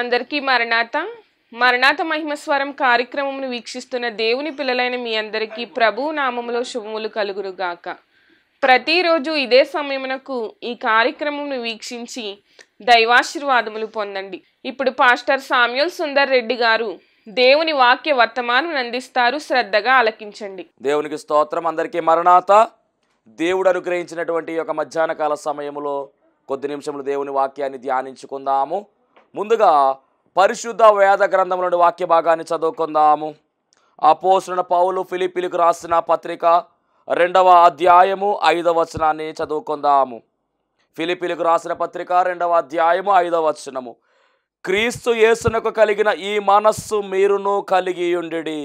అందరికీ మరణాత మరణాత మహిమస్వరం కార్యక్రమమును వీక్షిస్తున్న దేవుని పిల్లలైన మీ అందరికీ ప్రభు నామములో శుభములు కలుగురుగాక ప్రతిరోజు ఇదే సమయమునకు ఈ కార్యక్రమమును వీక్షించి దైవాశీర్వాదములు పొందండి ఇప్పుడు పాస్టర్ సామ్యుల్ సుందర్ రెడ్డి గారు దేవుని వాక్య వర్తమానం అందిస్తారు శ్రద్ధగా ఆలకించండి దేవునికి స్తోత్రం అందరికీ మరణాత దేవుడు అనుగ్రహించినటువంటి యొక్క మధ్యాహ్న కాల సమయంలో కొద్ది నిమిషములు దేవుని వాక్యాన్ని ధ్యానించుకుందాము ముందుగా పరిశుద్ధ వేద గ్రంథంలోని వాక్య భాగాన్ని చదువుకుందాము పోషణ పౌలు ఫిలిపిలకు రాసిన పత్రిక రెండవ అధ్యాయము ఐదవ వచనాన్ని చదువుకుందాము ఫిలిపిలకు రాసిన పత్రిక రెండవ అధ్యాయము ఐదవ వచనము క్రీస్తు యేసునకు కలిగిన ఈ మనస్సు మీరును కలిగి ఉండి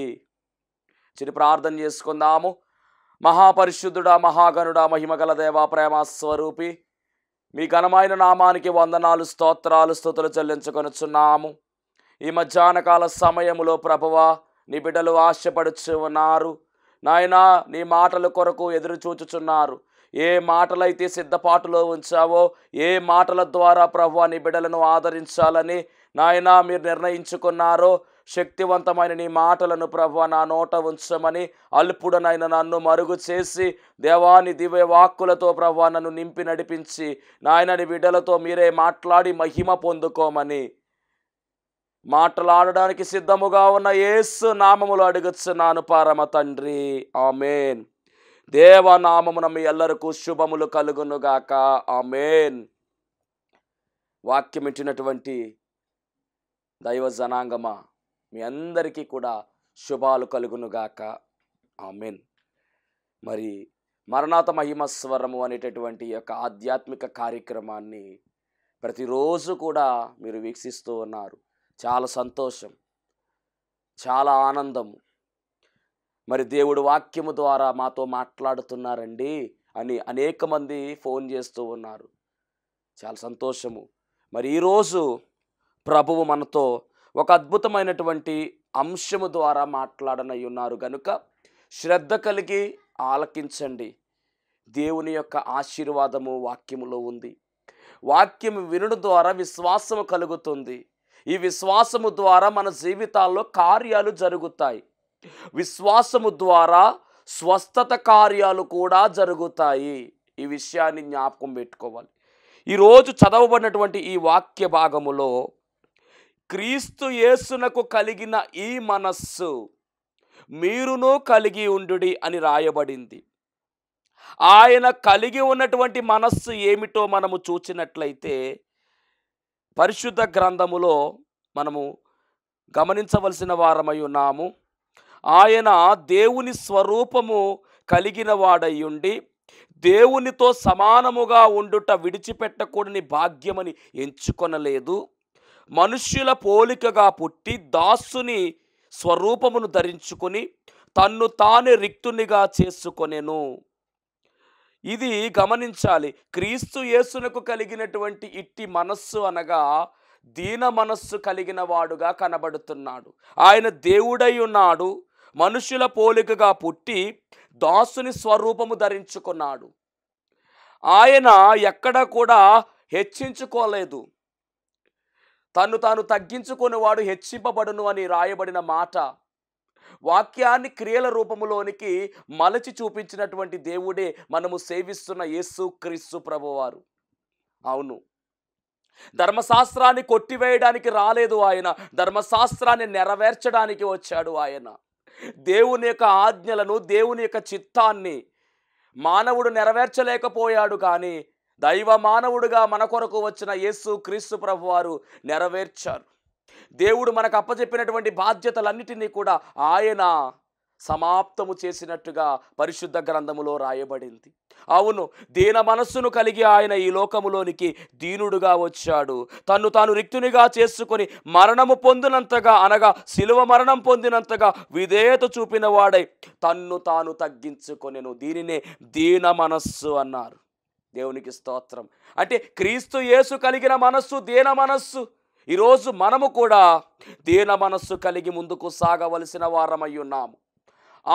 చిరి ప్రార్థన చేసుకుందాము మహాపరిశుద్ధుడా మహాగనుడా మహిమగల దేవా ప్రేమ స్వరూపి మీ ఘనమైన నామానికి వందనాలు స్తోత్రాలు స్థుతులు చెల్లించుకొనుచున్నాము ఈ మధ్యాహ్నకాల సమయములో ప్రభువ నీ బిడ్డలు ఆశపడుచు ఉన్నారు నాయనా నీ మాటల కొరకు ఎదురు చూచుచున్నారు ఏ మాటలైతే సిద్ధపాటులో ఉంచావో ఏ మాటల ద్వారా ప్రభు నీ బిడ్డలను ఆదరించాలని నాయన మీరు నిర్ణయించుకున్నారో శక్తివంతమైన నీ మాటలను ప్రభు నా నోట ఉంచమని అల్పుడనైన నన్ను మరుగు చేసి దేవాని దివ్య వాక్కులతో ప్రభు నన్ను నింపి నడిపించి నాయనని బిడ్డలతో మీరే మాట్లాడి మహిమ పొందుకోమని మాట్లాడడానికి సిద్ధముగా ఉన్న ఏసు నామములు అడుగుచున్నాను పారమ తండ్రి ఆమెన్ దేవనామమున మీ ఎల్లరకు శుభములు కలుగునుగాక ఆమెన్ వాక్యం దైవ జనాంగమా మీ అందరికీ కూడా శుభాలు కలుగునుగాక ఆమెన్ మరి మరణాత మహిమస్వరము అనేటటువంటి యొక్క ఆధ్యాత్మిక కార్యక్రమాన్ని ప్రతిరోజు కూడా మీరు వీక్షిస్తూ ఉన్నారు చాలా సంతోషం చాలా ఆనందము మరి దేవుడు వాక్యము ద్వారా మాతో మాట్లాడుతున్నారండి అని అనేక మంది ఫోన్ చేస్తూ ఉన్నారు చాలా సంతోషము మరి ఈరోజు ప్రభువు మనతో ఒక అద్భుతమైనటువంటి అంశము ద్వారా మాట్లాడనై ఉన్నారు కనుక శ్రద్ధ కలిగి ఆలకించండి దేవుని యొక్క ఆశీర్వాదము వాక్యములో ఉంది వాక్యం వినుడు ద్వారా విశ్వాసము కలుగుతుంది ఈ విశ్వాసము ద్వారా మన జీవితాల్లో కార్యాలు జరుగుతాయి విశ్వాసము ద్వారా స్వస్థత కార్యాలు కూడా జరుగుతాయి ఈ విషయాన్ని జ్ఞాపకం పెట్టుకోవాలి ఈరోజు చదవబడినటువంటి ఈ వాక్య భాగములో క్రీస్తు యేసునకు కలిగిన ఈ మనస్సు మీరును కలిగి ఉండుడి అని రాయబడింది ఆయన కలిగి ఉన్నటువంటి మనస్సు ఏమిటో మనము చూచినట్లయితే పరిశుద్ధ గ్రంథములో మనము గమనించవలసిన వారమై ఉన్నాము ఆయన దేవుని స్వరూపము కలిగిన వాడయ్యుండి దేవునితో సమానముగా ఉండుట విడిచిపెట్టకూడని భాగ్యమని ఎంచుకొనలేదు మనుష్యుల పోలికగా పుట్టి దాసుని స్వరూపమును ధరించుకొని తన్ను తాను రిక్తునిగా చేసుకొనెను ఇది గమనించాలి క్రీస్తు యేసునకు కలిగినటువంటి ఇట్టి మనస్సు అనగా దీన మనస్సు కలిగిన వాడుగా కనబడుతున్నాడు ఆయన దేవుడై ఉన్నాడు మనుషుల పోలికగా పుట్టి దాసుని స్వరూపము ధరించుకున్నాడు ఆయన ఎక్కడ కూడా హెచ్చించుకోలేదు తను తాను వాడు హెచ్చింపబడును అని రాయబడిన మాట వాక్యాన్ని క్రియల రూపములోనికి మలచి చూపించినటువంటి దేవుడే మనము సేవిస్తున్న యేసు క్రీస్తు ప్రభువారు అవును ధర్మశాస్త్రాన్ని కొట్టివేయడానికి రాలేదు ఆయన ధర్మశాస్త్రాన్ని నెరవేర్చడానికి వచ్చాడు ఆయన దేవుని యొక్క ఆజ్ఞలను దేవుని యొక్క చిత్తాన్ని మానవుడు నెరవేర్చలేకపోయాడు కానీ దైవ మానవుడుగా మన కొరకు వచ్చిన యేసు క్రీస్తు ప్రభు వారు నెరవేర్చారు దేవుడు మనకు అప్పచెప్పినటువంటి బాధ్యతలన్నిటినీ కూడా ఆయన సమాప్తము చేసినట్టుగా పరిశుద్ధ గ్రంథములో రాయబడింది అవును దీన మనస్సును కలిగి ఆయన ఈ లోకములోనికి దీనుడుగా వచ్చాడు తన్ను తాను రిక్తునిగా చేసుకొని మరణము పొందినంతగా అనగా శిలువ మరణం పొందినంతగా విధేయత చూపినవాడై తన్ను తాను తగ్గించుకొనెను దీనినే దీన మనస్సు అన్నారు దేవునికి స్తోత్రం అంటే క్రీస్తు యేసు కలిగిన మనస్సు దీన మనస్సు ఈరోజు మనము కూడా దీన మనస్సు కలిగి ముందుకు సాగవలసిన వారమై ఉన్నాము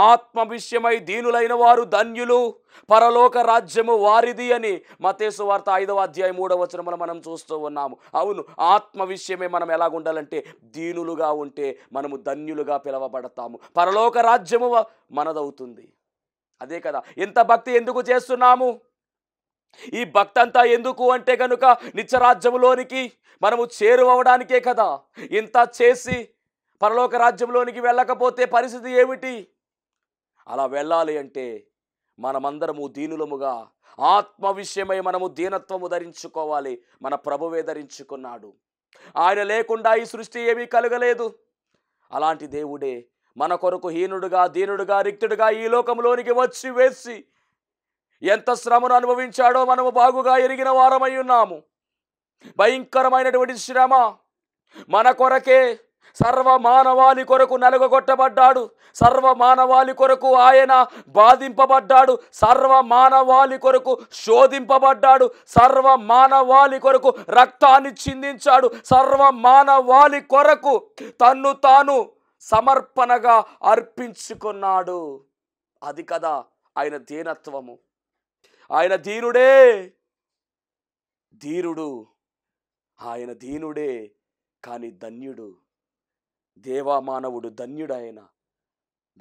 ఆత్మ విషయమై దీనులైన వారు ధన్యులు పరలోక రాజ్యము వారిది అని మతేసు వార్త ఐదవ అధ్యాయం మూడవ వచనములు మనం చూస్తూ ఉన్నాము అవును ఆత్మ విషయమే మనం ఎలాగుండాలంటే దీనులుగా ఉంటే మనము ధన్యులుగా పిలవబడతాము పరలోక రాజ్యము మనదవుతుంది అదే కదా ఇంత భక్తి ఎందుకు చేస్తున్నాము ఈ భక్తంతా ఎందుకు అంటే కనుక నిత్యరాజ్యంలోనికి మనము చేరువవడానికే కదా ఇంత చేసి పరలోక రాజ్యంలోనికి వెళ్ళకపోతే పరిస్థితి ఏమిటి అలా వెళ్ళాలి అంటే మనమందరము దీనులముగా ఆత్మ విషయమై మనము దీనత్వము ధరించుకోవాలి మన ప్రభువే ధరించుకున్నాడు ఆయన లేకుండా ఈ సృష్టి ఏమీ కలగలేదు అలాంటి దేవుడే మన కొరకు హీనుడుగా దీనుడుగా రిక్తుడుగా ఈ లోకంలోనికి వచ్చి వేసి ఎంత శ్రమను అనుభవించాడో మనము బాగుగా ఎరిగిన వారమై ఉన్నాము భయంకరమైనటువంటి శ్రమ మన కొరకే సర్వ మానవాళి కొరకు నలుగొట్టబడ్డాడు సర్వ మానవాళి కొరకు ఆయన బాధింపబడ్డాడు సర్వ మానవాళి కొరకు శోధింపబడ్డాడు సర్వ మానవాళి కొరకు రక్తాన్ని చిందించాడు సర్వ మానవాళి కొరకు తన్ను తాను సమర్పణగా అర్పించుకున్నాడు అది కదా ఆయన దీనత్వము ఆయన దీనుడే ధీరుడు ఆయన దీనుడే కానీ ధన్యుడు దేవామానవుడు ధన్యుడు ఆయన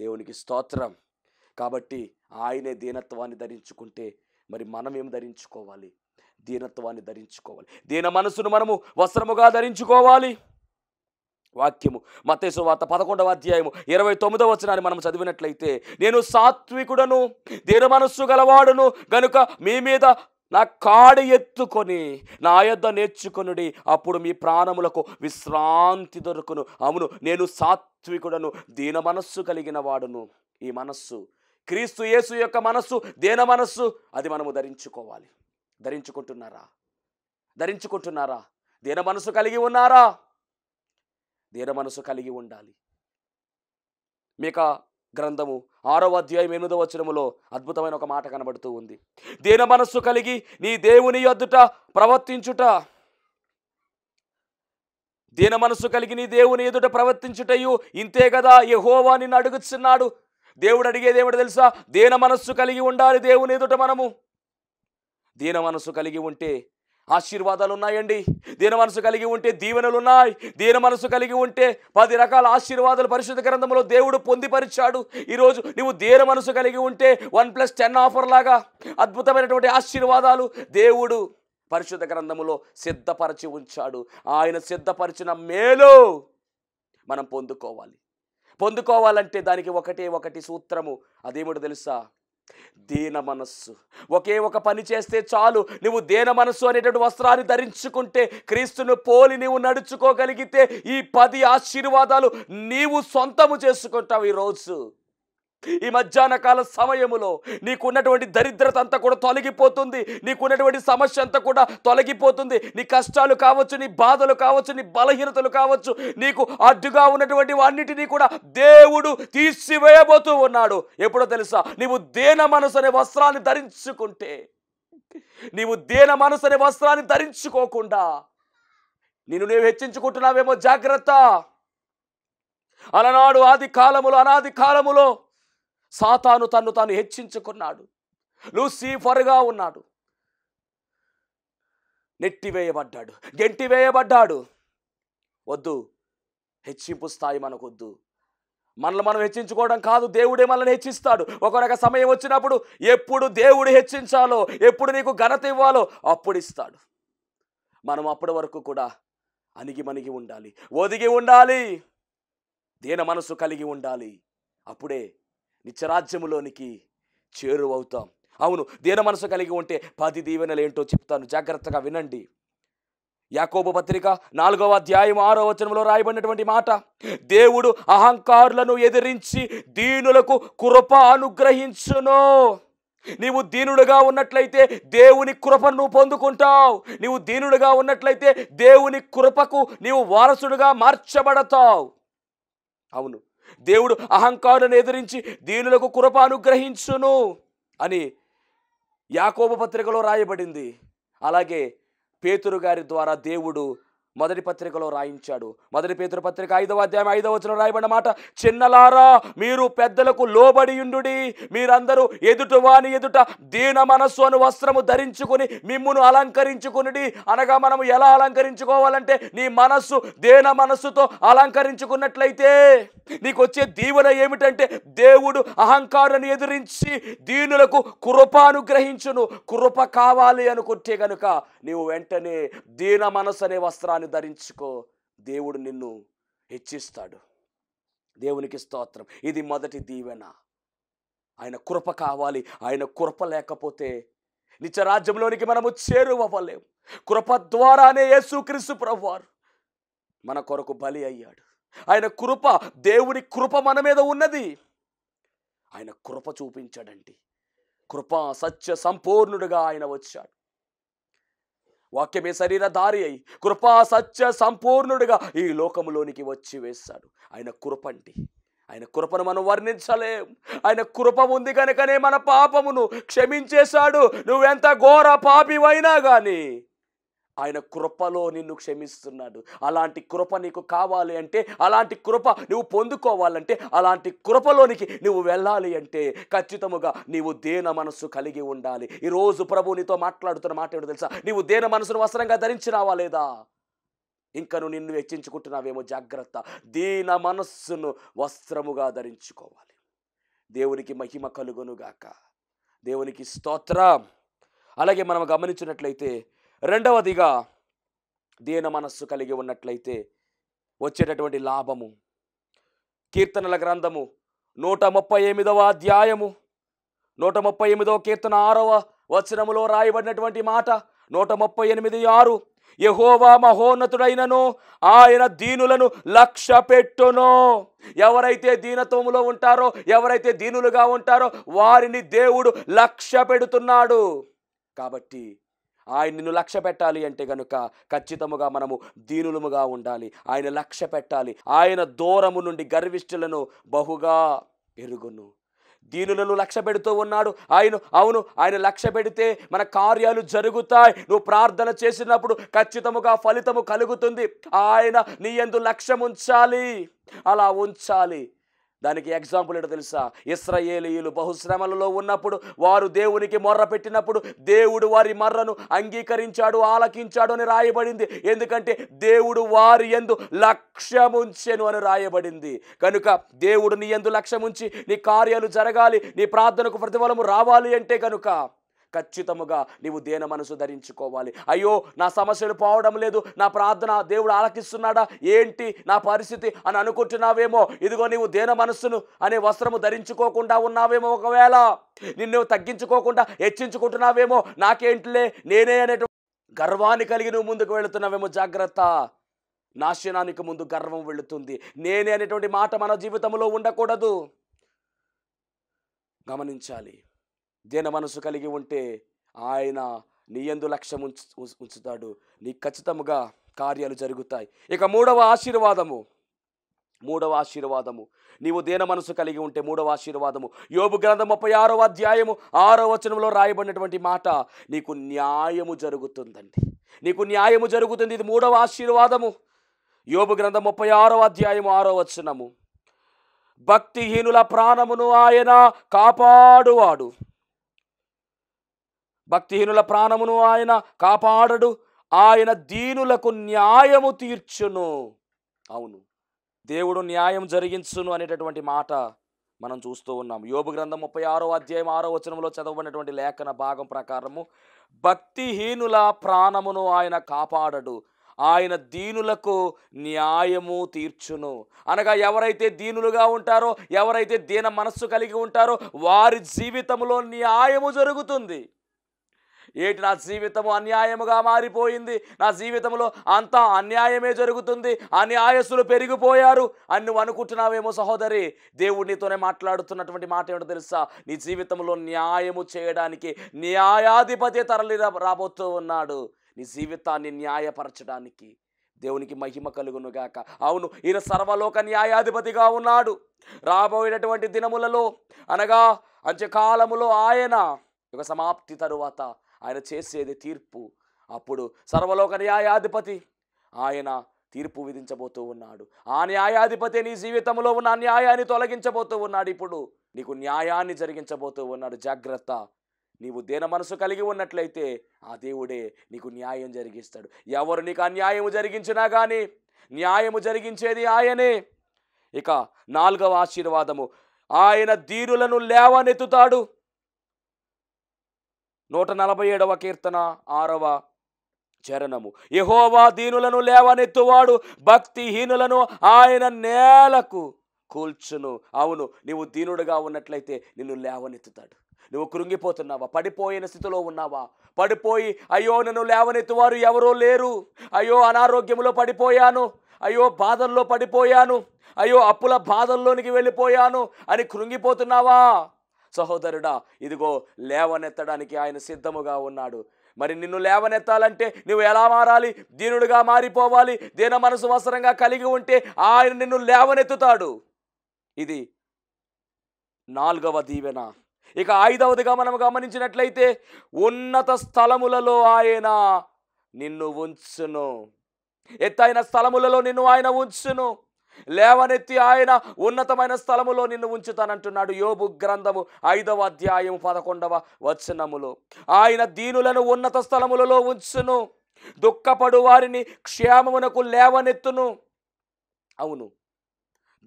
దేవునికి స్తోత్రం కాబట్టి ఆయనే దీనత్వాన్ని ధరించుకుంటే మరి మనం ఏం ధరించుకోవాలి దీనత్వాన్ని ధరించుకోవాలి దీన మనసును మనము వస్త్రముగా ధరించుకోవాలి వాక్యము మతేసు వార్త పదకొండవ అధ్యాయము ఇరవై తొమ్మిదవ వచనాన్ని మనం చదివినట్లయితే నేను సాత్వికుడను దీన మనస్సు గలవాడును గనుక మీ మీద నా కాడి ఎత్తుకొని నా యొద్ద నేర్చుకొనుడి అప్పుడు మీ ప్రాణములకు విశ్రాంతి దొరుకును అవును నేను సాత్వికుడను దీన మనస్సు కలిగిన వాడును ఈ మనస్సు క్రీస్తు యేసు యొక్క మనస్సు దీన మనస్సు అది మనము ధరించుకోవాలి ధరించుకుంటున్నారా ధరించుకుంటున్నారా దీన మనస్సు కలిగి ఉన్నారా దీన మనసు కలిగి ఉండాలి మీక గ్రంథము ఆరవ అధ్యాయం ఎనిమిదవ వచనములో అద్భుతమైన ఒక మాట కనబడుతూ ఉంది దీన మనస్సు కలిగి నీ దేవుని యొద్దుట ప్రవర్తించుట దీన మనస్సు కలిగి నీ దేవుని ఎదుట ప్రవర్తించుటయు ఇంతే కదా యహోవా నిన్ను అడుగుతున్నాడు దేవుడు అడిగేది ఏమిటి తెలుసా దీన మనస్సు కలిగి ఉండాలి దేవుని ఎదుట మనము దీన మనస్సు కలిగి ఉంటే ఆశీర్వాదాలు ఉన్నాయండి దీన మనసు కలిగి ఉంటే దీవెనలు ఉన్నాయి దీన మనసు కలిగి ఉంటే పది రకాల ఆశీర్వాదాలు పరిశుద్ధ గ్రంథంలో దేవుడు పొందిపరిచాడు ఈరోజు నువ్వు దీన మనసు కలిగి ఉంటే వన్ ప్లస్ టెన్ ఆఫర్ లాగా అద్భుతమైనటువంటి ఆశీర్వాదాలు దేవుడు పరిశుద్ధ గ్రంథములో సిద్ధపరచి ఉంచాడు ఆయన సిద్ధపరిచిన మేలు మనం పొందుకోవాలి పొందుకోవాలంటే దానికి ఒకటే ఒకటి సూత్రము అదేమిటో తెలుసా దీన మనస్సు ఒకే ఒక పని చేస్తే చాలు నువ్వు దేన మనస్సు అనేటువంటి వస్త్రాన్ని ధరించుకుంటే క్రీస్తును పోలి నీవు నడుచుకోగలిగితే ఈ పది ఆశీర్వాదాలు నీవు సొంతము చేసుకుంటావు ఈరోజు ఈ మధ్యాహ్న కాల సమయములో నీకున్నటువంటి దరిద్రత అంతా కూడా తొలగిపోతుంది నీకున్నటువంటి సమస్య అంతా కూడా తొలగిపోతుంది నీ కష్టాలు కావచ్చు నీ బాధలు కావచ్చు నీ బలహీనతలు కావచ్చు నీకు అడ్డుగా ఉన్నటువంటి అన్నిటినీ కూడా దేవుడు తీసివేయబోతూ ఉన్నాడు ఎప్పుడో తెలుసా నీవు దేన మనసు అనే వస్త్రాన్ని ధరించుకుంటే నీవు దేన మనసు అనే వస్త్రాన్ని ధరించుకోకుండా నేను నువ్వు హెచ్చించుకుంటున్నావేమో జాగ్రత్త అలనాడు ఆది కాలములో అనాది కాలములో సాతాను తను తాను హెచ్చించుకున్నాడు లూసీఫర్గా ఉన్నాడు నెట్టివేయబడ్డాడు గెంటివేయబడ్డాడు వద్దు హెచ్చింపు స్థాయి మనకొద్దు మనల్ని మనం హెచ్చించుకోవడం కాదు దేవుడే మనల్ని హెచ్చిస్తాడు ఒకరొక సమయం వచ్చినప్పుడు ఎప్పుడు దేవుడు హెచ్చించాలో ఎప్పుడు నీకు ఘనత ఇవ్వాలో అప్పుడు ఇస్తాడు మనం అప్పటి వరకు కూడా అణిగి మణిగి ఉండాలి ఒదిగి ఉండాలి దీన మనసు కలిగి ఉండాలి అప్పుడే నిత్యరాజ్యములోనికి చేరువవుతాం అవును దీన మనసు కలిగి ఉంటే పది దీవెనలు ఏంటో చెప్తాను జాగ్రత్తగా వినండి యాకోబు పత్రిక నాలుగవ అధ్యాయం ఆరో వచనంలో రాయబడినటువంటి మాట దేవుడు అహంకారులను ఎదిరించి దీనులకు కృప అనుగ్రహించును నీవు దీనుడుగా ఉన్నట్లయితే దేవుని కృపను నువ్వు పొందుకుంటావు నీవు దీనుడుగా ఉన్నట్లయితే దేవుని కృపకు నీవు వారసుడుగా మార్చబడతావు అవును దేవుడు అహంకారాన్ని ఎదిరించి దీనులకు కృపానుగ్రహించును అని యాకోబ పత్రికలో రాయబడింది అలాగే పేతురు గారి ద్వారా దేవుడు మొదటి పత్రికలో రాయించాడు మొదటి పేతురు పత్రిక ఐదవ అధ్యాయం ఐదవ వచ్చిన రాయబడిన మాట చిన్నలారా మీరు పెద్దలకు లోబడి ఉండు మీరందరూ ఎదుట వాని ఎదుట దీన మనస్సు అను వస్త్రము ధరించుకుని మిమ్మును అలంకరించుకుని అనగా మనము ఎలా అలంకరించుకోవాలంటే నీ మనస్సు దేన మనస్సుతో అలంకరించుకున్నట్లయితే నీకు వచ్చే దీవెన ఏమిటంటే దేవుడు అహంకారాన్ని ఎదురించి దీనులకు కృపానుగ్రహించును కృప కావాలి అనుకుంటే గనుక నీవు వెంటనే దీన మనస్సు అనే వస్త్రాన్ని ధరించుకో దేవుడు నిన్ను హెచ్చిస్తాడు దేవునికి స్తోత్రం ఇది మొదటి దీవెన ఆయన కృప కావాలి ఆయన కృప లేకపోతే నిత్యరాజ్యంలోనికి మనము చేరువవ్వలేము కృప ద్వారానే యేసుక్రీస్తు ప్రభువారు మన కొరకు బలి అయ్యాడు ఆయన కృప దేవుని కృప మన మీద ఉన్నది ఆయన కృప చూపించాడండి కృప సత్య సంపూర్ణుడుగా ఆయన వచ్చాడు వాక్యమే దారి అయి కృపా సత్య సంపూర్ణుడిగా ఈ లోకములోనికి వచ్చి వేస్తాడు ఆయన కృపండి ఆయన కృపను మనం వర్ణించలేం ఆయన కృప ఉంది కనుకనే మన పాపమును క్షమించేశాడు నువ్వెంత ఘోర పాపివైనా కానీ ఆయన కృపలో నిన్ను క్షమిస్తున్నాడు అలాంటి కృప నీకు కావాలి అంటే అలాంటి కృప నువ్వు పొందుకోవాలంటే అలాంటి కృపలోనికి నువ్వు వెళ్ళాలి అంటే ఖచ్చితముగా నీవు దేన మనస్సు కలిగి ఉండాలి ఈరోజు ప్రభు నీతో మాట్లాడుతున్న మాట ఏమిటో తెలుసా నీవు దేన మనసును వస్త్రంగా ధరించినావా లేదా నువ్వు నిన్ను వెచ్చించుకుంటున్నావేమో జాగ్రత్త దీన మనస్సును వస్త్రముగా ధరించుకోవాలి దేవునికి మహిమ కలుగునుగాక దేవునికి స్తోత్రం అలాగే మనం గమనించినట్లయితే రెండవదిగా దీన మనస్సు కలిగి ఉన్నట్లయితే వచ్చేటటువంటి లాభము కీర్తనల గ్రంథము నూట ముప్పై ఎనిమిదవ అధ్యాయము నూట ముప్పై ఎనిమిదవ కీర్తన ఆరవ వచనములో రాయబడినటువంటి మాట నూట ముప్పై ఎనిమిది ఆరు యహోవా మహోన్నతుడైనను ఆయన దీనులను లక్ష్య పెట్టును ఎవరైతే దీనత్వములో ఉంటారో ఎవరైతే దీనులుగా ఉంటారో వారిని దేవుడు లక్ష్య పెడుతున్నాడు కాబట్టి ఆయన నిన్ను లక్ష్య పెట్టాలి అంటే కనుక ఖచ్చితముగా మనము దీనులముగా ఉండాలి ఆయన లక్ష్య పెట్టాలి ఆయన దూరము నుండి గర్విష్ఠులను బహుగా ఎరుగును దీనులను లక్ష్య పెడుతూ ఉన్నాడు ఆయన అవును ఆయన లక్ష్య పెడితే మన కార్యాలు జరుగుతాయి నువ్వు ప్రార్థన చేసినప్పుడు ఖచ్చితముగా ఫలితము కలుగుతుంది ఆయన నీ ఎందు లక్ష్యం ఉంచాలి అలా ఉంచాలి దానికి ఎగ్జాంపుల్ ఏంటో తెలుసా ఇస్రయేలీయులు బహుశ్రమలలో ఉన్నప్పుడు వారు దేవునికి మొర్ర పెట్టినప్పుడు దేవుడు వారి మర్రను అంగీకరించాడు ఆలకించాడు అని రాయబడింది ఎందుకంటే దేవుడు వారి ఎందు లక్ష్యముంచెను అని రాయబడింది కనుక దేవుడు నీ ఎందు లక్ష్యముంచి నీ కార్యాలు జరగాలి నీ ప్రార్థనకు ప్రతిఫలము రావాలి అంటే కనుక ఖచ్చితముగా నీవు దేన మనసు ధరించుకోవాలి అయ్యో నా సమస్యలు పోవడం లేదు నా ప్రార్థన దేవుడు ఆలకిస్తున్నాడా ఏంటి నా పరిస్థితి అని అనుకుంటున్నావేమో ఇదిగో నీవు దేన మనస్సును అనే వస్త్రము ధరించుకోకుండా ఉన్నావేమో ఒకవేళ నిన్ను తగ్గించుకోకుండా హెచ్చించుకుంటున్నావేమో నాకేంటిలే నేనే అనేటువంటి గర్వాన్ని కలిగి నువ్వు ముందుకు వెళుతున్నావేమో జాగ్రత్త నాశనానికి ముందు గర్వం వెళుతుంది నేనే అనేటువంటి మాట మన జీవితంలో ఉండకూడదు గమనించాలి దీన మనసు కలిగి ఉంటే ఆయన నీ ఎందు లక్ష్యం ఉంచు ఉంచుతాడు నీకు ఖచ్చితంగా కార్యాలు జరుగుతాయి ఇక మూడవ ఆశీర్వాదము మూడవ ఆశీర్వాదము నీవు దేన మనసు కలిగి ఉంటే మూడవ ఆశీర్వాదము యోగు గ్రంథం ముప్పై ఆరవ అధ్యాయము ఆరో వచనంలో రాయబడినటువంటి మాట నీకు న్యాయము జరుగుతుందండి నీకు న్యాయము జరుగుతుంది ఇది మూడవ ఆశీర్వాదము యోగు గ్రంథం ముప్పై ఆరో అధ్యాయము ఆరో వచనము భక్తిహీనుల ప్రాణమును ఆయన కాపాడువాడు భక్తిహీనుల ప్రాణమును ఆయన కాపాడడు ఆయన దీనులకు న్యాయము తీర్చును అవును దేవుడు న్యాయం జరిగించును అనేటటువంటి మాట మనం చూస్తూ ఉన్నాం యోగ గ్రంథం ముప్పై ఆరో అధ్యాయం ఆరో వచనంలో చదవబడినటువంటి లేఖన భాగం ప్రకారము భక్తిహీనుల ప్రాణమును ఆయన కాపాడడు ఆయన దీనులకు న్యాయము తీర్చును అనగా ఎవరైతే దీనులుగా ఉంటారో ఎవరైతే దీన మనస్సు కలిగి ఉంటారో వారి జీవితంలో న్యాయము జరుగుతుంది ఏటి నా జీవితము అన్యాయముగా మారిపోయింది నా జీవితంలో అంతా అన్యాయమే జరుగుతుంది అన్యాయస్సులు పెరిగిపోయారు అని నువ్వు అనుకుంటున్నావేమో సహోదరి దేవుడినితోనే మాట్లాడుతున్నటువంటి మాట ఏమిటో తెలుసా నీ జీవితంలో న్యాయము చేయడానికి న్యాయాధిపతి తరలి రాబోతూ ఉన్నాడు నీ జీవితాన్ని న్యాయపరచడానికి దేవునికి మహిమ కలుగునుగాక అవును ఈయన సర్వలోక న్యాయాధిపతిగా ఉన్నాడు రాబోయేటటువంటి దినములలో అనగా అంత్యకాలములో ఆయన ఒక సమాప్తి తరువాత ఆయన చేసేది తీర్పు అప్పుడు సర్వలోక న్యాయాధిపతి ఆయన తీర్పు విధించబోతూ ఉన్నాడు ఆ న్యాయాధిపతి నీ జీవితంలో ఉన్న న్యాయాన్ని తొలగించబోతూ ఉన్నాడు ఇప్పుడు నీకు న్యాయాన్ని జరిగించబోతూ ఉన్నాడు జాగ్రత్త నీవు దేన మనసు కలిగి ఉన్నట్లయితే ఆ దేవుడే నీకు న్యాయం జరిగిస్తాడు ఎవరు నీకు అన్యాయము జరిగించినా కానీ న్యాయము జరిగించేది ఆయనే ఇక నాలుగవ ఆశీర్వాదము ఆయన ధీరులను లేవనెత్తుతాడు నూట నలభై ఏడవ కీర్తన ఆరవ చరణము యహోవా దీనులను లేవనెత్తువాడు భక్తిహీనులను ఆయన నేలకు కూల్చును అవును నీవు దీనుడుగా ఉన్నట్లయితే నిన్ను లేవనెత్తుతాడు నువ్వు కృంగిపోతున్నావా పడిపోయిన స్థితిలో ఉన్నావా పడిపోయి అయ్యో నన్ను లేవనెత్తువారు ఎవరో లేరు అయ్యో అనారోగ్యంలో పడిపోయాను అయ్యో బాధల్లో పడిపోయాను అయ్యో అప్పుల బాధల్లోనికి వెళ్ళిపోయాను అని కృంగిపోతున్నావా సహోదరుడా ఇదిగో లేవనెత్తడానికి ఆయన సిద్ధముగా ఉన్నాడు మరి నిన్ను లేవనెత్తాలంటే నువ్వు ఎలా మారాలి దీనుడుగా మారిపోవాలి దీన మనసు అవసరంగా కలిగి ఉంటే ఆయన నిన్ను లేవనెత్తుతాడు ఇది నాలుగవ దీవెన ఇక ఐదవదిగా మనం గమనించినట్లయితే ఉన్నత స్థలములలో ఆయన నిన్ను ఉంచును ఎత్తైన స్థలములలో నిన్ను ఆయన ఉంచును లేవనెత్తి ఆయన ఉన్నతమైన స్థలములో నిన్ను ఉంచుతానంటున్నాడు యోబు గ్రంథము ఐదవ అధ్యాయం పదకొండవ వచనములో ఆయన దీనులను ఉన్నత స్థలములలో ఉంచును దుఃఖపడు వారిని క్షేమమునకు లేవనెత్తును అవును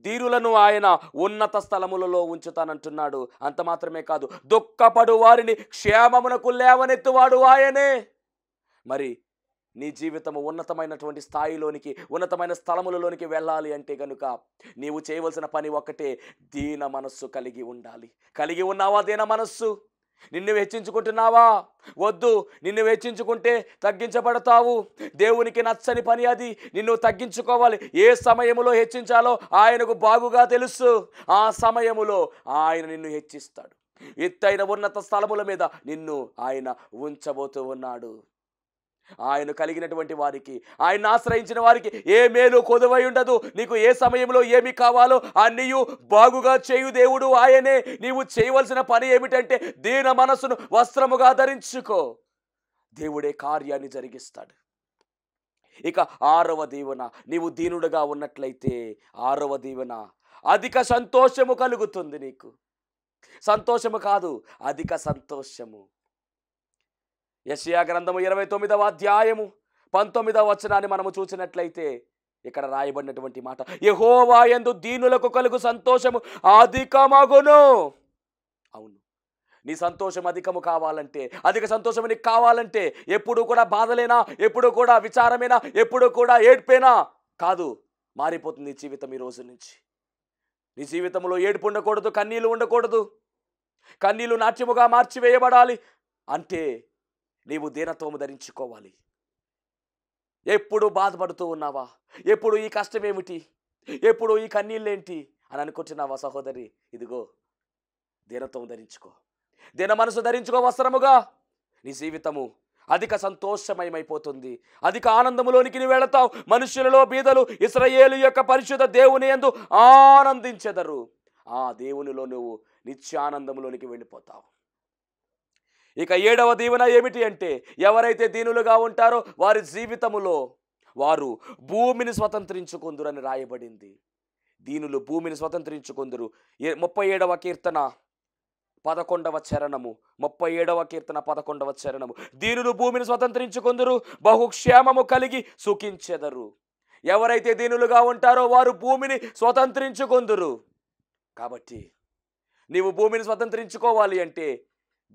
దీనులను ఆయన ఉన్నత స్థలములలో ఉంచుతానంటున్నాడు అంత మాత్రమే కాదు దుఃఖపడు వారిని క్షేమమునకు లేవనెత్తువాడు ఆయనే మరి నీ జీవితము ఉన్నతమైనటువంటి స్థాయిలోనికి ఉన్నతమైన స్థలములలోనికి వెళ్ళాలి అంటే కనుక నీవు చేయవలసిన పని ఒక్కటే దీన మనస్సు కలిగి ఉండాలి కలిగి ఉన్నావా దీన మనస్సు నిన్ను హెచ్చించుకుంటున్నావా వద్దు నిన్ను హెచ్చించుకుంటే తగ్గించబడతావు దేవునికి నచ్చని పని అది నిన్ను తగ్గించుకోవాలి ఏ సమయములో హెచ్చించాలో ఆయనకు బాగుగా తెలుసు ఆ సమయములో ఆయన నిన్ను హెచ్చిస్తాడు ఎత్తైన ఉన్నత స్థలముల మీద నిన్ను ఆయన ఉంచబోతూ ఉన్నాడు ఆయన కలిగినటువంటి వారికి ఆయన ఆశ్రయించిన వారికి ఏ మేలు కొదవై ఉండదు నీకు ఏ సమయంలో ఏమి కావాలో అన్నీయు బాగుగా చేయు దేవుడు ఆయనే నీవు చేయవలసిన పని ఏమిటంటే దీన మనసును వస్త్రముగా ధరించుకో దేవుడే కార్యాన్ని జరిగిస్తాడు ఇక ఆరవ దీవెన నీవు దీనుడుగా ఉన్నట్లయితే ఆరవ దీవెన అధిక సంతోషము కలుగుతుంది నీకు సంతోషము కాదు అధిక సంతోషము యషియా గ్రంథము ఇరవై తొమ్మిదవ అధ్యాయము పంతొమ్మిదవ వచనాన్ని మనము చూసినట్లయితే ఇక్కడ రాయబడినటువంటి మాట యహోవా ఎందు దీనులకు కలుగు సంతోషము అధికమగును అవును నీ సంతోషం అధికము కావాలంటే అధిక సంతోషం నీకు కావాలంటే ఎప్పుడు కూడా బాధలేనా ఎప్పుడు కూడా విచారమేనా ఎప్పుడు కూడా ఏడ్పేనా కాదు మారిపోతుంది జీవితం ఈ రోజు నుంచి నీ జీవితంలో ఏడుపు ఉండకూడదు కన్నీళ్ళు ఉండకూడదు కన్నీళ్ళు నాట్యముగా మార్చి వేయబడాలి అంటే నీవు దీనత్వము ధరించుకోవాలి ఎప్పుడు బాధపడుతూ ఉన్నావా ఎప్పుడు ఈ కష్టం ఏమిటి ఎప్పుడు ఈ కన్నీళ్ళేంటి అని అనుకుంటున్నావా సహోదరి ఇదిగో దీనత్వం ధరించుకో దీన మనసు ధరించుకో వస్త్రముగా నీ జీవితము అధిక సంతోషమయమైపోతుంది అధిక ఆనందములోనికి నువ్వు వెళతావు మనుషులలో బీదలు ఇస్రయేలు యొక్క పరిశుద్ధ దేవుని ఎందు ఆనందించెదరు ఆ దేవునిలో నువ్వు నిత్యానందములోనికి వెళ్ళిపోతావు ఇక ఏడవ దీవెన ఏమిటి అంటే ఎవరైతే దీనులుగా ఉంటారో వారి జీవితములో వారు భూమిని స్వతంత్రించుకుందురని రాయబడింది దీనులు భూమిని స్వతంత్రించుకుందరు ముప్పై ఏడవ కీర్తన పదకొండవ చరణము ముప్పై ఏడవ కీర్తన పదకొండవ చరణము దీనులు భూమిని స్వతంత్రించుకుందరు బహుక్షేమము కలిగి సుఖించెదరు ఎవరైతే దీనులుగా ఉంటారో వారు భూమిని స్వతంత్రించుకుందరు కాబట్టి నీవు భూమిని స్వతంత్రించుకోవాలి అంటే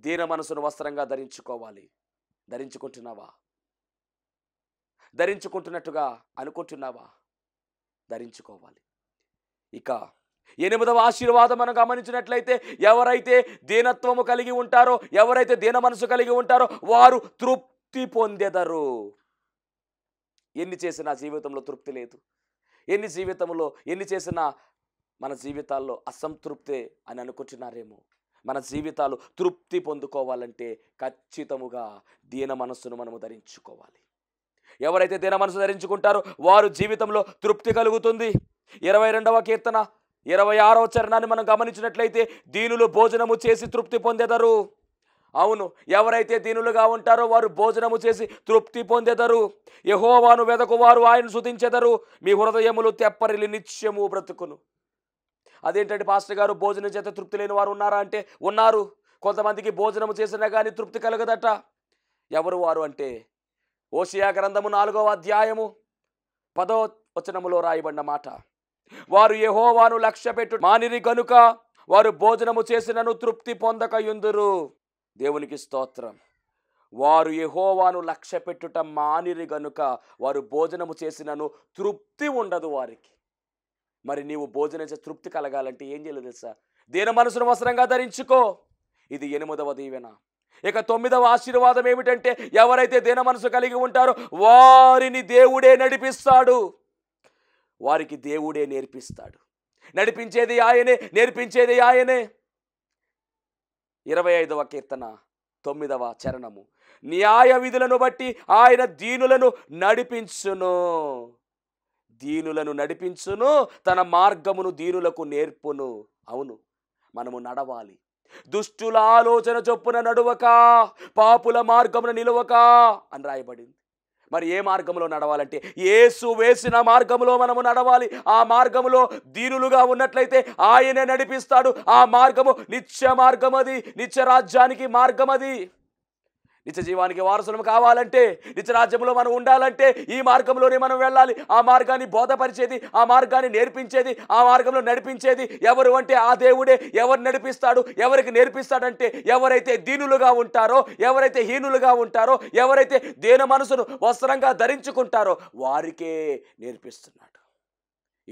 దీన మనసును వస్త్రంగా ధరించుకోవాలి ధరించుకుంటున్నావా ధరించుకుంటున్నట్టుగా అనుకుంటున్నావా ధరించుకోవాలి ఇక ఎనిమిదవ ఆశీర్వాదం మనం గమనించినట్లయితే ఎవరైతే దీనత్వము కలిగి ఉంటారో ఎవరైతే దీన మనసు కలిగి ఉంటారో వారు తృప్తి పొందెదరు ఎన్ని చేసినా జీవితంలో తృప్తి లేదు ఎన్ని జీవితంలో ఎన్ని చేసినా మన జీవితాల్లో అసంతృప్తే అని అనుకుంటున్నారేమో మన జీవితాలు తృప్తి పొందుకోవాలంటే ఖచ్చితముగా దీన మనస్సును మనము ధరించుకోవాలి ఎవరైతే దీన మనసు ధరించుకుంటారో వారు జీవితంలో తృప్తి కలుగుతుంది ఇరవై రెండవ కీర్తన ఇరవై ఆరవ చరణాన్ని మనం గమనించినట్లయితే దీనులు భోజనము చేసి తృప్తి పొందెదరు అవును ఎవరైతే దీనులుగా ఉంటారో వారు భోజనము చేసి తృప్తి పొందెదరు యహోవాను వెదకు వారు ఆయన శుతించెదరు మీ హృదయములు తెప్పరిలి నిత్యము బ్రతుకును అదేంటంటే పాస్టర్ గారు భోజనం చేత తృప్తి లేని వారు ఉన్నారా అంటే ఉన్నారు కొంతమందికి భోజనం చేసినా కానీ తృప్తి కలగదట ఎవరు వారు అంటే ఓషియా గ్రంథము నాలుగవ అధ్యాయము పదో వచనములో రాయబడిన మాట వారు యహోవాను లక్ష్య పెట్టు మానిరి కనుక వారు భోజనము చేసినను తృప్తి పొందక ఎందురు దేవునికి స్తోత్రం వారు యహోవాను లక్ష్య పెట్టుట మానిరి గనుక వారు భోజనము చేసినను తృప్తి ఉండదు వారికి మరి నీవు భోజనించే తృప్తి కలగాలంటే ఏం చేయలేదు తెలుసా దేని మనసును వస్త్రంగా ధరించుకో ఇది ఎనిమిదవ దీవెన ఇక తొమ్మిదవ ఆశీర్వాదం ఏమిటంటే ఎవరైతే దీన మనసు కలిగి ఉంటారో వారిని దేవుడే నడిపిస్తాడు వారికి దేవుడే నేర్పిస్తాడు నడిపించేది ఆయనే నేర్పించేది ఆయనే ఇరవై ఐదవ కీర్తన తొమ్మిదవ చరణము న్యాయ విధులను బట్టి ఆయన దీనులను నడిపించును దీనులను నడిపించును తన మార్గమును దీనులకు నేర్పును అవును మనము నడవాలి దుష్టుల ఆలోచన చొప్పున నడువక పాపుల మార్గమున నిలువక అని రాయబడింది మరి ఏ మార్గంలో నడవాలంటే ఏసు వేసిన మార్గంలో మనము నడవాలి ఆ మార్గంలో దీనులుగా ఉన్నట్లయితే ఆయనే నడిపిస్తాడు ఆ మార్గము నిత్య అది నిత్య రాజ్యానికి మార్గం అది నిత్య జీవానికి వారసులం కావాలంటే నిత్యరాజ్యంలో మనం ఉండాలంటే ఈ మార్గంలోనే మనం వెళ్ళాలి ఆ మార్గాన్ని బోధపరిచేది ఆ మార్గాన్ని నేర్పించేది ఆ మార్గంలో నడిపించేది ఎవరు అంటే ఆ దేవుడే ఎవరు నడిపిస్తాడు ఎవరికి నేర్పిస్తాడంటే ఎవరైతే దీనులుగా ఉంటారో ఎవరైతే హీనులుగా ఉంటారో ఎవరైతే దేని మనసును వస్త్రంగా ధరించుకుంటారో వారికే నేర్పిస్తున్నాడు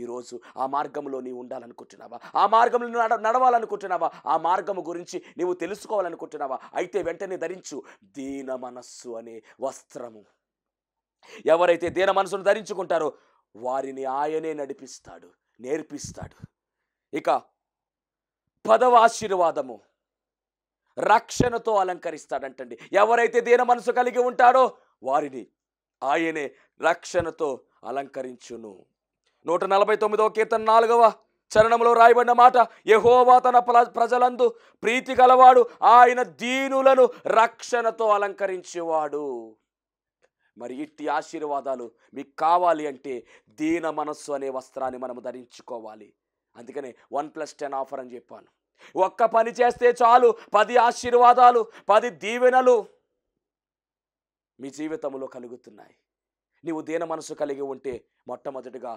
ఈరోజు ఆ మార్గంలో నీవు ఉండాలనుకుంటున్నావా ఆ మార్గంలో నడ నడవాలనుకుంటున్నావా ఆ మార్గము గురించి నీవు తెలుసుకోవాలనుకుంటున్నావా అయితే వెంటనే ధరించు దీన మనస్సు అనే వస్త్రము ఎవరైతే దీన మనసును ధరించుకుంటారో వారిని ఆయనే నడిపిస్తాడు నేర్పిస్తాడు ఇక పదవ ఆశీర్వాదము రక్షణతో అలంకరిస్తాడంటండి ఎవరైతే దీన మనసు కలిగి ఉంటాడో వారిని ఆయనే రక్షణతో అలంకరించును నూట నలభై తొమ్మిదో కీర్తన నాలుగవ చరణంలో రాయబడిన మాట యహోవా తన ప్రజలందు ప్రీతి గలవాడు ఆయన దీనులను రక్షణతో అలంకరించేవాడు మరి ఇట్టి ఆశీర్వాదాలు మీకు కావాలి అంటే దీన మనస్సు అనే వస్త్రాన్ని మనము ధరించుకోవాలి అందుకనే వన్ ప్లస్ టెన్ ఆఫర్ అని చెప్పాను ఒక్క పని చేస్తే చాలు పది ఆశీర్వాదాలు పది దీవెనలు మీ జీవితంలో కలుగుతున్నాయి నీవు దీన మనసు కలిగి ఉంటే మొట్టమొదటిగా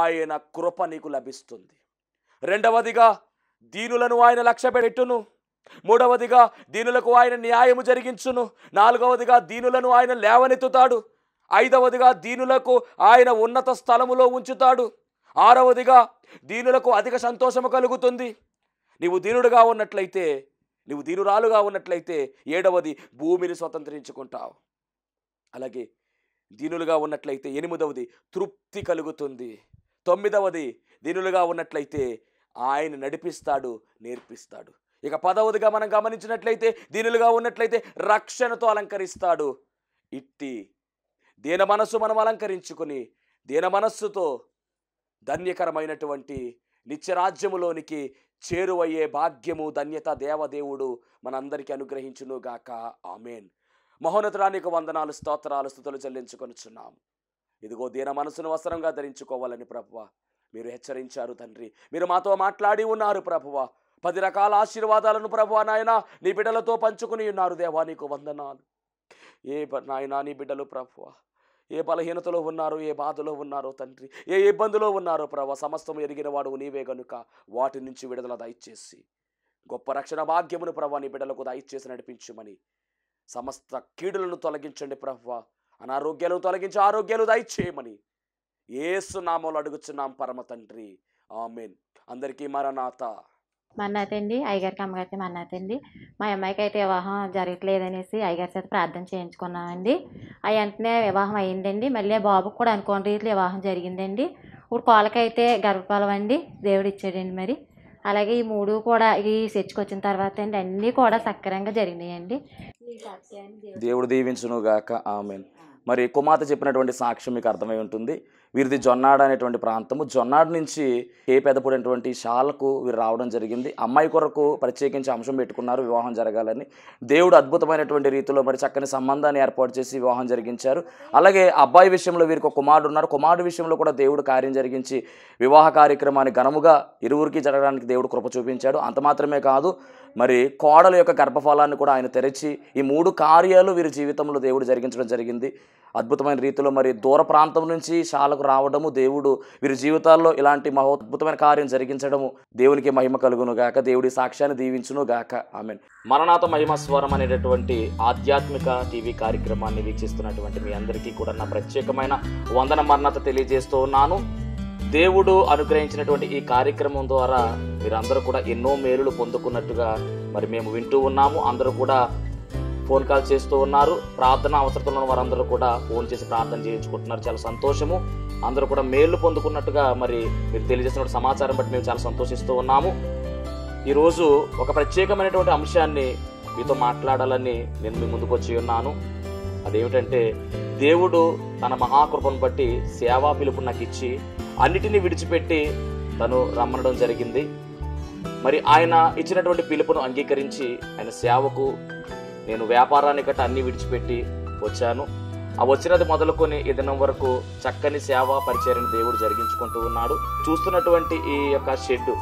ఆయన కృప నీకు లభిస్తుంది రెండవదిగా దీనులను ఆయన లక్ష్య పెట్టును మూడవదిగా దీనులకు ఆయన న్యాయము జరిగించును నాలుగవదిగా దీనులను ఆయన లేవనెత్తుతాడు ఐదవదిగా దీనులకు ఆయన ఉన్నత స్థలములో ఉంచుతాడు ఆరవదిగా దీనులకు అధిక సంతోషము కలుగుతుంది నీవు దీనుడుగా ఉన్నట్లయితే నీవు దీనురాలుగా ఉన్నట్లయితే ఏడవది భూమిని స్వతంత్రించుకుంటావు అలాగే దీనులుగా ఉన్నట్లయితే ఎనిమిదవది తృప్తి కలుగుతుంది తొమ్మిదవది దీనులుగా ఉన్నట్లయితే ఆయన నడిపిస్తాడు నేర్పిస్తాడు ఇక పదవదిగా మనం గమనించినట్లయితే దీనులుగా ఉన్నట్లయితే రక్షణతో అలంకరిస్తాడు ఇట్టి దీన మనస్సు మనం అలంకరించుకుని దీన మనస్సుతో ధన్యకరమైనటువంటి నిత్యరాజ్యములోనికి చేరువయ్యే భాగ్యము ధన్యత దేవదేవుడు మనందరికీ అనుగ్రహించునుగాక ఆమెన్ మహోన్నతుడానికి వందనాలు స్తోత్రాలు స్థుతులు చెల్లించుకొనిచున్నాం ఇదిగో దీన మనసును వస్త్రంగా ధరించుకోవాలని ప్రభువ మీరు హెచ్చరించారు తండ్రి మీరు మాతో మాట్లాడి ఉన్నారు ప్రభువ పది రకాల ఆశీర్వాదాలను ప్రభువ నాయన నీ బిడ్డలతో పంచుకుని ఉన్నారు దేవా నీకు వందనాలు ఏ నాయన నీ బిడ్డలు ప్రభువ ఏ బలహీనతలో ఉన్నారో ఏ బాధలో ఉన్నారో తండ్రి ఏ ఇబ్బందులో ఉన్నారో ప్రభా సమస్తం ఎరిగిన వాడు నీవే గనుక వాటి నుంచి విడుదల దయచేసి గొప్ప రక్షణ భాగ్యమును ప్రభు నీ బిడ్డలకు దయచేసి నడిపించమని సమస్త కీడులను తొలగించండి ప్రభు అనారోగ్యాలు తొలగించి ఆరోగ్యాలు దయచేయమని ఏసు నామంలో అడుగుచున్నాం పరమ తండ్రి ఆమెన్ అందరికీ మరణాత మన్నాతండి అయ్యగారికి అమ్మగారికి మన్నాతండి మా అమ్మాయికి అయితే వివాహం అనేసి అయ్యగారి చేత ప్రార్థన చేయించుకున్నామండి ఆ వెంటనే వివాహం అయ్యిందండి మళ్ళీ బాబుకు కూడా అనుకోని రీతిలో వివాహం జరిగిందండి ఇప్పుడు కోలకైతే గర్భపాలం అండి దేవుడు ఇచ్చాడండి మరి అలాగే ఈ మూడు కూడా ఈ చర్చకు వచ్చిన తర్వాత అండి అన్నీ కూడా సక్రంగా జరిగినాయండి దేవుడు గాక ఆమెన్ మరి కుమార్తె చెప్పినటువంటి సాక్ష్యం మీకు అర్థమై ఉంటుంది వీరిది జొన్నాడ అనేటువంటి ప్రాంతము జొన్నాడ నుంచి ఏ పెద్దపడినటువంటి షాలకు వీరు రావడం జరిగింది అమ్మాయి కొరకు ప్రత్యేకించి అంశం పెట్టుకున్నారు వివాహం జరగాలని దేవుడు అద్భుతమైనటువంటి రీతిలో మరి చక్కని సంబంధాన్ని ఏర్పాటు చేసి వివాహం జరిగించారు అలాగే అబ్బాయి విషయంలో వీరికి ఒక కుమారుడు ఉన్నారు కుమారుడు విషయంలో కూడా దేవుడు కార్యం జరిగించి వివాహ కార్యక్రమాన్ని ఘనముగా ఇరువురికి జరగడానికి దేవుడు కృప చూపించాడు అంత మాత్రమే కాదు మరి కోడల యొక్క గర్భఫలాన్ని కూడా ఆయన తెరిచి ఈ మూడు కార్యాలు వీరి జీవితంలో దేవుడు జరిగించడం జరిగింది అద్భుతమైన రీతిలో మరి దూర ప్రాంతం నుంచి శాలకు రావడము దేవుడు వీరి జీవితాల్లో ఇలాంటి మహో అద్భుతమైన కార్యం జరిగించడము దేవునికి మహిమ కలుగును గాక దేవుడి సాక్ష్యాన్ని దీవించును గాక మీన్ మరణాత మహిమ స్వరం అనేటటువంటి ఆధ్యాత్మిక టీవీ కార్యక్రమాన్ని వీక్షిస్తున్నటువంటి మీ అందరికీ కూడా నా ప్రత్యేకమైన వందన మరణత తెలియజేస్తూ ఉన్నాను దేవుడు అనుగ్రహించినటువంటి ఈ కార్యక్రమం ద్వారా మీరందరూ కూడా ఎన్నో మేలులు పొందుకున్నట్టుగా మరి మేము వింటూ ఉన్నాము అందరూ కూడా ఫోన్ కాల్ చేస్తూ ఉన్నారు ప్రార్థన అవసరంలో ఉన్న వారందరూ కూడా ఫోన్ చేసి ప్రార్థన చేయించుకుంటున్నారు చాలా సంతోషము అందరూ కూడా మేలు పొందుకున్నట్టుగా మరి మీరు తెలియజేసిన సమాచారం బట్టి మేము చాలా సంతోషిస్తూ ఉన్నాము ఈరోజు ఒక ప్రత్యేకమైనటువంటి అంశాన్ని మీతో మాట్లాడాలని నేను మీ ముందుకు వచ్చి ఉన్నాను అదేమిటంటే దేవుడు తన మహాకృపను బట్టి సేవా పిలుపు నాకు ఇచ్చి అన్నిటినీ విడిచిపెట్టి తను రమ్మనడం జరిగింది మరి ఆయన ఇచ్చినటువంటి పిలుపును అంగీకరించి ఆయన సేవకు నేను వ్యాపారాన్ని గట్ట అన్ని విడిచిపెట్టి వచ్చాను ఆ వచ్చినది మొదలుకొని ఈ దినం వరకు చక్కని సేవ పరిచయం దేవుడు జరిగించుకుంటూ ఉన్నాడు చూస్తున్నటువంటి ఈ యొక్క షెడ్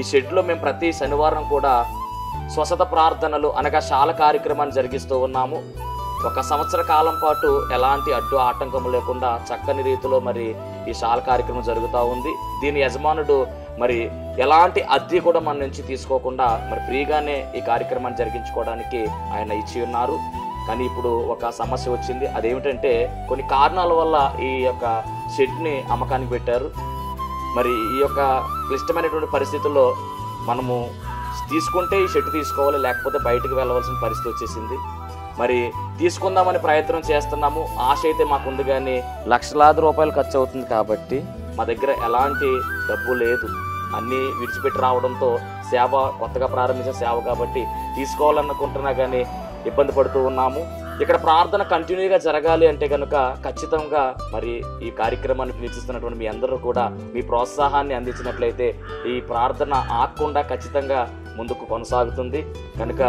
ఈ షెడ్లో మేము ప్రతి శనివారం కూడా స్వసత ప్రార్థనలు అనగా శాల కార్యక్రమాన్ని జరిగిస్తూ ఉన్నాము ఒక సంవత్సర కాలం పాటు ఎలాంటి అడ్డు ఆటంకం లేకుండా చక్కని రీతిలో మరి ఈ షాల్ కార్యక్రమం జరుగుతూ ఉంది దీని యజమానుడు మరి ఎలాంటి అద్దె కూడా మన నుంచి తీసుకోకుండా మరి ఫ్రీగానే ఈ కార్యక్రమాన్ని జరిగించుకోవడానికి ఆయన ఇచ్చి ఉన్నారు కానీ ఇప్పుడు ఒక సమస్య వచ్చింది అదేమిటంటే కొన్ని కారణాల వల్ల ఈ యొక్క షెడ్ని అమ్మకానికి పెట్టారు మరి ఈ యొక్క క్లిష్టమైనటువంటి పరిస్థితుల్లో మనము తీసుకుంటే ఈ షెడ్ తీసుకోవాలి లేకపోతే బయటకు వెళ్ళవలసిన పరిస్థితి వచ్చేసింది మరి తీసుకుందామని ప్రయత్నం చేస్తున్నాము ఆశ అయితే మాకుంది కానీ లక్షలాది రూపాయలు ఖర్చు అవుతుంది కాబట్టి మా దగ్గర ఎలాంటి డబ్బు లేదు అన్నీ విడిచిపెట్టి రావడంతో సేవ కొత్తగా ప్రారంభించిన సేవ కాబట్టి తీసుకోవాలనుకుంటున్నా కానీ ఇబ్బంది పడుతూ ఉన్నాము ఇక్కడ ప్రార్థన కంటిన్యూగా జరగాలి అంటే కనుక ఖచ్చితంగా మరి ఈ కార్యక్రమాన్ని వీక్షిస్తున్నటువంటి మీ అందరూ కూడా మీ ప్రోత్సాహాన్ని అందించినట్లయితే ఈ ప్రార్థన ఆకుండా ఖచ్చితంగా ముందుకు కొనసాగుతుంది కనుక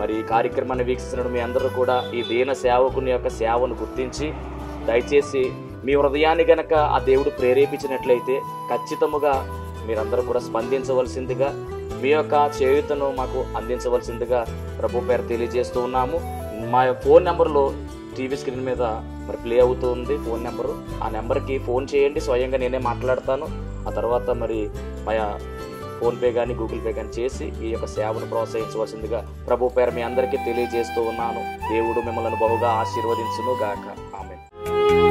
మరి ఈ కార్యక్రమాన్ని వీక్షిస్తున్న మీ అందరూ కూడా ఈ దీన సేవకుని యొక్క సేవను గుర్తించి దయచేసి మీ హృదయాన్ని గనక ఆ దేవుడు ప్రేరేపించినట్లయితే ఖచ్చితముగా మీరందరూ కూడా స్పందించవలసిందిగా మీ యొక్క చేయుతను మాకు అందించవలసిందిగా ప్రభు పేరు తెలియజేస్తూ ఉన్నాము మా ఫోన్ నెంబర్లో టీవీ స్క్రీన్ మీద మరి ప్లే అవుతూ ఉంది ఫోన్ నెంబరు ఆ నెంబర్కి ఫోన్ చేయండి స్వయంగా నేనే మాట్లాడతాను ఆ తర్వాత మరి మా ఫోన్పే కానీ గూగుల్ పే కానీ చేసి ఈ యొక్క సేవను ప్రోత్సహించవలసిందిగా ప్రభు పేరు మీ అందరికీ తెలియజేస్తూ ఉన్నాను దేవుడు మిమ్మల్ని బహుగా ఆశీర్వదించును గాక ఆమె